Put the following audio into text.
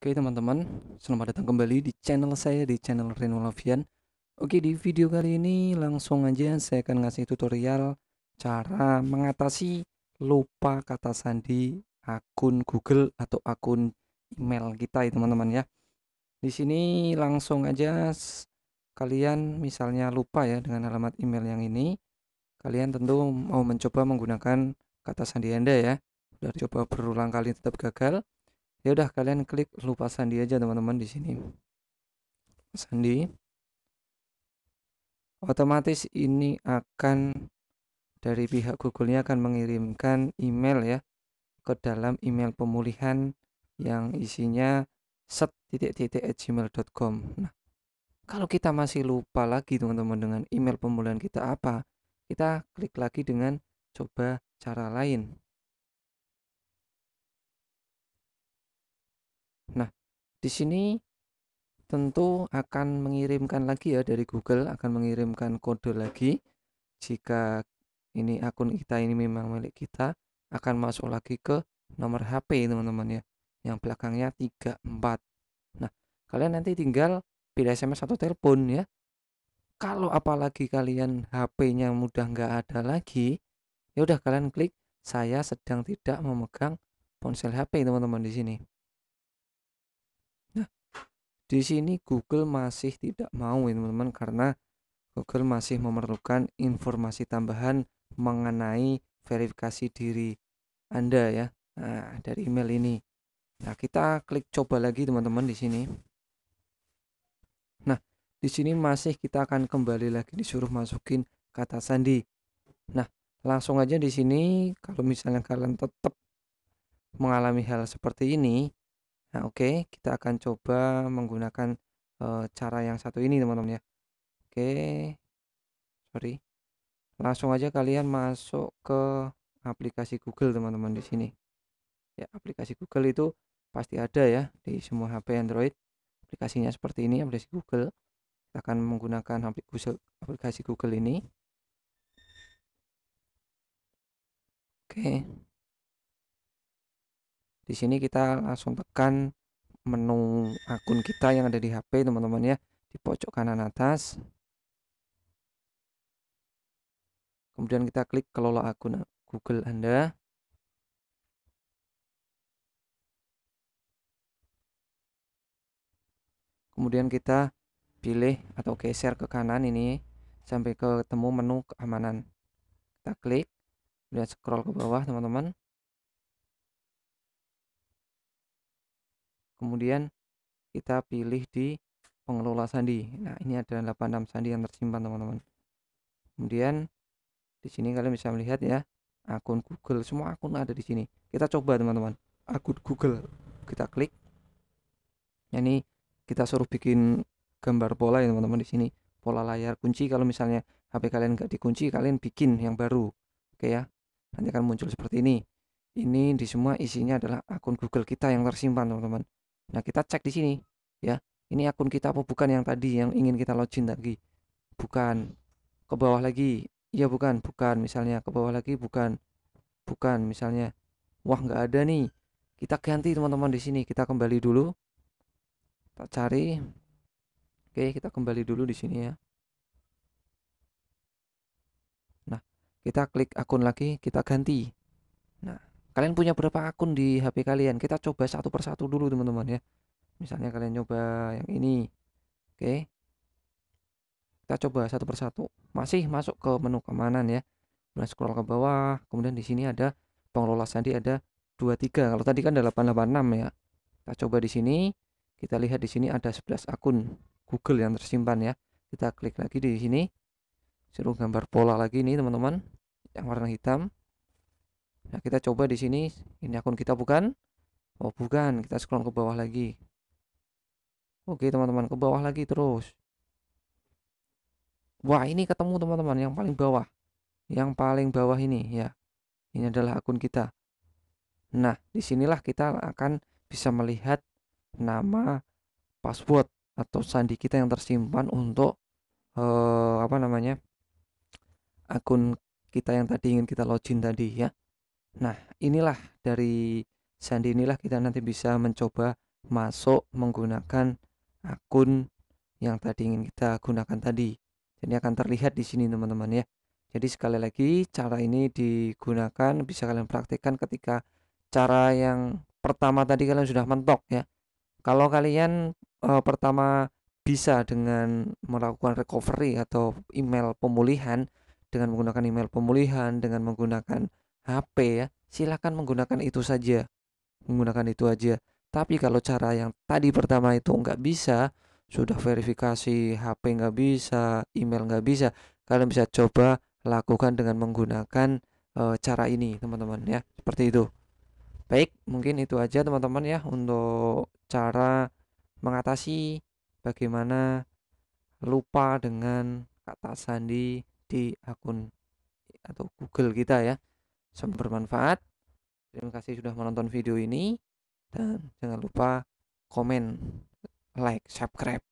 Oke teman-teman, selamat datang kembali di channel saya di channel Reno Lavian. Oke di video kali ini langsung aja saya akan ngasih tutorial cara mengatasi lupa kata sandi akun Google atau akun email kita ya teman-teman ya. Di sini langsung aja kalian misalnya lupa ya dengan alamat email yang ini. Kalian tentu mau mencoba menggunakan kata sandi Anda ya. Sudah coba berulang kali tetap gagal ya udah kalian klik lupa sandi aja teman-teman di sini sandi otomatis ini akan dari pihak Google-nya akan mengirimkan email ya ke dalam email pemulihan yang isinya set titik titik gmail.com nah kalau kita masih lupa lagi teman-teman dengan email pemulihan kita apa kita klik lagi dengan coba cara lain Di sini tentu akan mengirimkan lagi ya dari Google akan mengirimkan kode lagi jika ini akun kita ini memang milik kita akan masuk lagi ke nomor HP teman-teman ya yang belakangnya 34 nah kalian nanti tinggal pilih SMS atau telepon ya kalau apalagi kalian HP-nya mudah nggak ada lagi ya udah kalian klik saya sedang tidak memegang ponsel HP teman-teman di sini di sini Google masih tidak mau ya, teman-teman karena Google masih memerlukan informasi tambahan mengenai verifikasi diri Anda ya. Nah, dari email ini. Nah, kita klik coba lagi teman-teman di sini. Nah, di sini masih kita akan kembali lagi disuruh masukin kata sandi. Nah, langsung aja di sini kalau misalnya kalian tetap mengalami hal seperti ini, Nah, oke, kita akan coba menggunakan, eh, cara yang satu ini teman-teman ya. Oke, sorry. Langsung aja kalian masuk ke aplikasi Google teman-teman di sini. Ya, aplikasi Google itu pasti ada ya di semua HP Android. Aplikasinya seperti ini, aplikasi Google. Kita akan menggunakan Google aplikasi Google ini. Oke di sini kita langsung tekan menu akun kita yang ada di HP teman-teman ya di pojok kanan atas kemudian kita klik kelola akun Google Anda kemudian kita pilih atau geser ke kanan ini sampai ketemu menu keamanan kita klik kemudian scroll ke bawah teman-teman kemudian kita pilih di pengelola sandi. Nah, ini ada 86 sandi yang tersimpan, teman-teman. Kemudian di sini kalian bisa melihat ya, akun Google, semua akun ada di sini. Kita coba, teman-teman. Akun Google kita klik. Ini kita suruh bikin gambar pola ya, teman-teman di sini. Pola layar kunci kalau misalnya HP kalian gak dikunci, kalian bikin yang baru. Oke ya. Nanti akan muncul seperti ini. Ini di semua isinya adalah akun Google kita yang tersimpan, teman-teman. Nah, kita cek di sini ya. Ini akun kita apa bukan yang tadi yang ingin kita login tadi? Bukan. Ke bawah lagi. iya bukan, bukan misalnya ke bawah lagi bukan. Bukan misalnya. Wah, nggak ada nih. Kita ganti teman-teman di sini. Kita kembali dulu. Kita cari. Oke, kita kembali dulu di sini ya. Nah, kita klik akun lagi, kita ganti Kalian punya berapa akun di HP kalian? Kita coba satu persatu dulu teman-teman ya. Misalnya kalian coba yang ini. Oke. Kita coba satu persatu. Masih masuk ke menu keamanan ya. Kemudian scroll ke bawah. Kemudian di sini ada pengelola sandi ada 23. Kalau tadi kan ada 886 ya. Kita coba di sini. Kita lihat di sini ada 11 akun Google yang tersimpan ya. Kita klik lagi di sini. Suruh gambar pola lagi nih teman-teman. Yang warna hitam Nah, kita coba di sini, ini akun kita bukan? Oh, bukan. Kita scroll ke bawah lagi. Oke, teman-teman, ke bawah lagi terus. Wah, ini ketemu teman-teman yang paling bawah. Yang paling bawah ini ya. Ini adalah akun kita. Nah, disinilah kita akan bisa melihat nama password atau sandi kita yang tersimpan untuk uh, apa namanya akun kita yang tadi ingin kita login tadi ya Nah, inilah dari sandi inilah kita nanti bisa mencoba masuk menggunakan akun yang tadi ingin kita gunakan tadi. Jadi akan terlihat di sini teman-teman ya. Jadi sekali lagi cara ini digunakan bisa kalian praktikkan ketika cara yang pertama tadi kalian sudah mentok ya. Kalau kalian e, pertama bisa dengan melakukan recovery atau email pemulihan dengan menggunakan email pemulihan dengan menggunakan HP ya, silahkan menggunakan itu saja. Menggunakan itu aja. Tapi kalau cara yang tadi pertama itu nggak bisa, sudah verifikasi HP nggak bisa, email nggak bisa, kalian bisa coba lakukan dengan menggunakan e, cara ini, teman-teman ya. Seperti itu. Baik, mungkin itu aja teman-teman ya untuk cara mengatasi bagaimana lupa dengan kata sandi di akun atau Google kita ya. Semoga bermanfaat. Terima kasih sudah menonton video ini dan jangan lupa komen, like, subscribe.